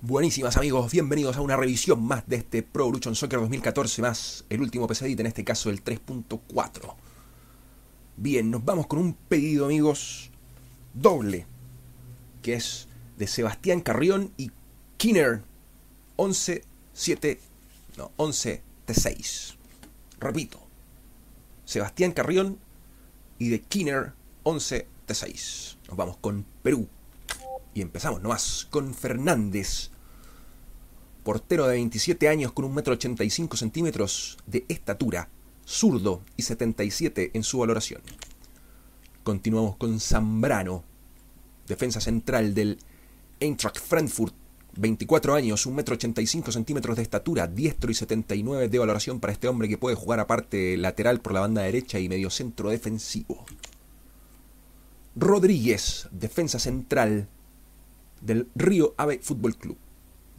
Buenísimas amigos, bienvenidos a una revisión más de este Pro Evolution Soccer 2014 más el último pesadito, en este caso el 3.4. Bien, nos vamos con un pedido amigos doble, que es de Sebastián Carrión y Kinner 11 no, 11 T6. Repito. Sebastián Carrión y de Kinner 11 T6. Nos vamos con Perú. Y empezamos nomás con Fernández, portero de 27 años con 1,85 m centímetros de estatura, zurdo y 77 en su valoración. Continuamos con Zambrano, defensa central del Eintracht Frankfurt, 24 años, 1,85 centímetros de estatura, diestro y 79 de valoración para este hombre que puede jugar aparte lateral por la banda derecha y medio centro defensivo. Rodríguez, defensa central del Río Ave Fútbol Club.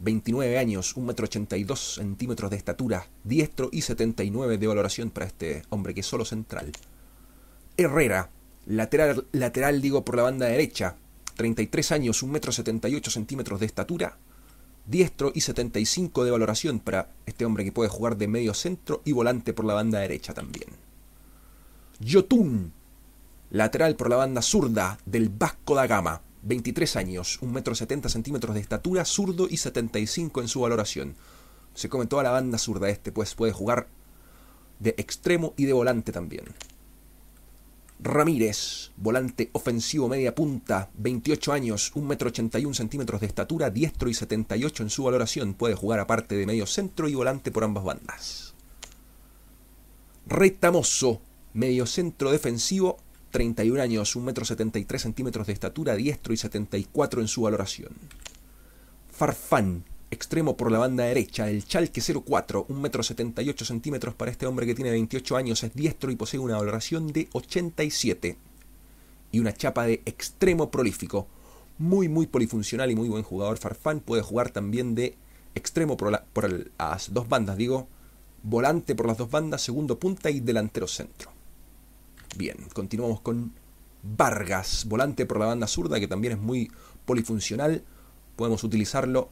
29 años, 1,82 centímetros de estatura, diestro y 79 de valoración para este hombre que es solo central. Herrera, lateral, lateral digo por la banda derecha, 33 años, 1,78 centímetros de estatura, diestro y 75 de valoración para este hombre que puede jugar de medio centro y volante por la banda derecha también. Yotun, lateral por la banda zurda del Vasco da Gama, 23 años, 1,70 metro centímetros de estatura, zurdo y 75 en su valoración. Se come toda la banda zurda este, pues puede jugar de extremo y de volante también. Ramírez, volante ofensivo media punta, 28 años, 1,81 centímetros de estatura, diestro y 78 en su valoración, puede jugar aparte de medio centro y volante por ambas bandas. Retamoso, medio centro defensivo, 31 años, 1,73 metro 73 centímetros de estatura, diestro y 74 en su valoración. Farfán, extremo por la banda derecha, el Chalque 04, 1,78 metro 78 centímetros para este hombre que tiene 28 años, es diestro y posee una valoración de 87. Y una chapa de extremo prolífico. Muy, muy polifuncional y muy buen jugador. Farfán puede jugar también de extremo por, las dos bandas, digo, volante por las dos bandas, segundo punta y delantero centro. Bien, continuamos con Vargas, volante por la banda zurda, que también es muy polifuncional. Podemos utilizarlo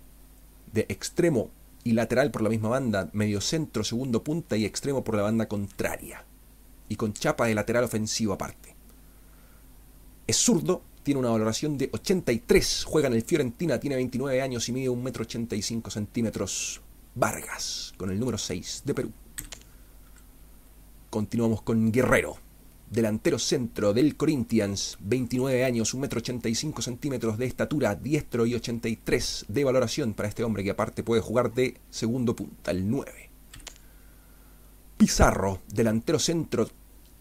de extremo y lateral por la misma banda, medio centro, segundo punta y extremo por la banda contraria. Y con chapa de lateral ofensivo aparte. Es zurdo, tiene una valoración de 83, juega en el Fiorentina, tiene 29 años y mide 1,85 centímetros. Vargas, con el número 6 de Perú. Continuamos con Guerrero delantero centro del Corinthians, 29 años, metro 1,85 centímetros de estatura, diestro y 83 de valoración para este hombre que aparte puede jugar de segundo punta, el 9. Pizarro, delantero centro,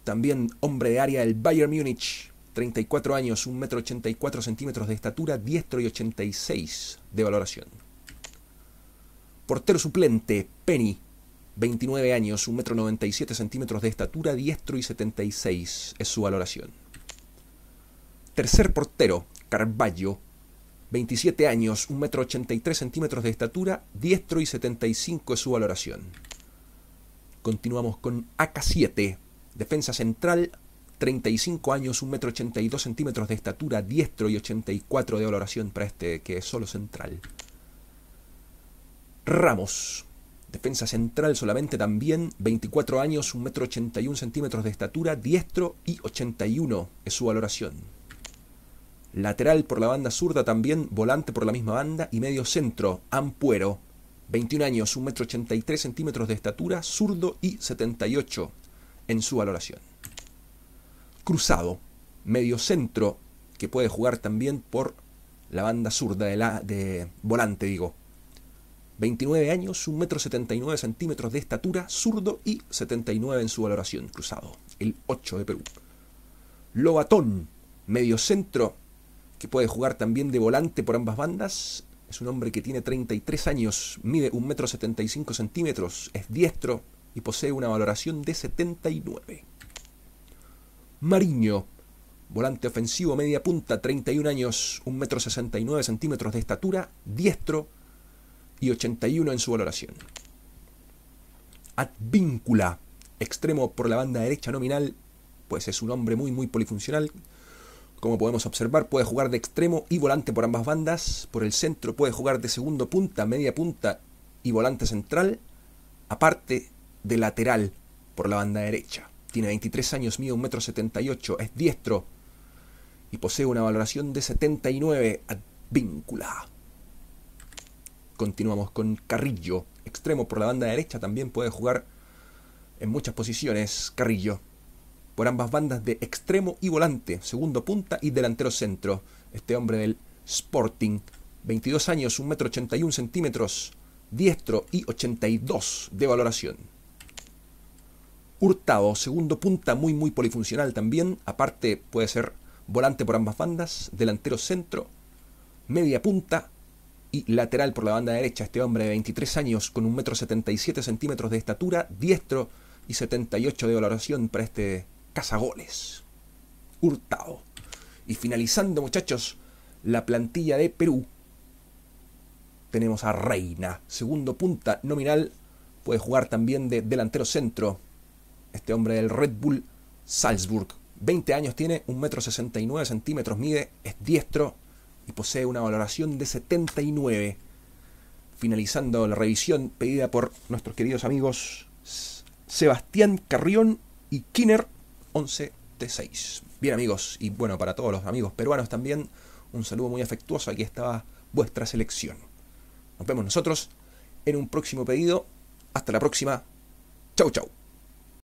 también hombre de área del Bayern Múnich, 34 años, 1,84 centímetros de estatura, diestro y 86 de valoración. Portero suplente, Penny, 29 años, 1,97 centímetros de estatura, diestro y 76 es su valoración. Tercer portero, Carballo, 27 años, 1,83 centímetros de estatura, diestro y 75 es su valoración. Continuamos con AK7, defensa central, 35 años, 1,82 centímetros de estatura, diestro y 84 de valoración para este que es solo central. Ramos, Defensa central solamente también, 24 años, 1,81 81 centímetros de estatura, diestro y 81 es su valoración. Lateral por la banda zurda también, volante por la misma banda y medio centro, Ampuero, 21 años, 1,83 83 centímetros de estatura, zurdo y 78 en su valoración. Cruzado, medio centro, que puede jugar también por la banda zurda de la de volante, digo, 29 años, 1,79 metro 79 centímetros de estatura, zurdo y 79 en su valoración, cruzado. El 8 de Perú. Lobatón, centro, que puede jugar también de volante por ambas bandas. Es un hombre que tiene 33 años, mide 1,75 metro 75 centímetros, es diestro y posee una valoración de 79. Mariño, volante ofensivo media punta, 31 años, 1,69 metro 69 centímetros de estatura, diestro y 81 en su valoración. Advíncula, extremo por la banda derecha nominal, pues es un hombre muy muy polifuncional. Como podemos observar, puede jugar de extremo y volante por ambas bandas. Por el centro puede jugar de segundo punta, media punta y volante central, aparte de lateral por la banda derecha. Tiene 23 años, mide 1,78m, es diestro y posee una valoración de 79 advíncula. Continuamos con Carrillo, extremo por la banda derecha, también puede jugar en muchas posiciones Carrillo. Por ambas bandas de extremo y volante, segundo punta y delantero centro. Este hombre del Sporting, 22 años, 1,81 81 centímetros, diestro y 82 de valoración. Hurtado, segundo punta, muy muy polifuncional también, aparte puede ser volante por ambas bandas, delantero centro, media punta lateral por la banda derecha. Este hombre de 23 años, con 1,77 centímetros de estatura, diestro y 78 de valoración para este cazagoles. Hurtado. Y finalizando, muchachos, la plantilla de Perú. Tenemos a Reina, segundo punta nominal. Puede jugar también de delantero centro. Este hombre del Red Bull Salzburg. 20 años tiene, 1,69 metro centímetros mide, es diestro y posee una valoración de 79. Finalizando la revisión pedida por nuestros queridos amigos Sebastián Carrión y Kinner 11 T6. Bien amigos, y bueno, para todos los amigos peruanos también, un saludo muy afectuoso, aquí estaba vuestra selección. Nos vemos nosotros en un próximo pedido. Hasta la próxima. Chau, chau.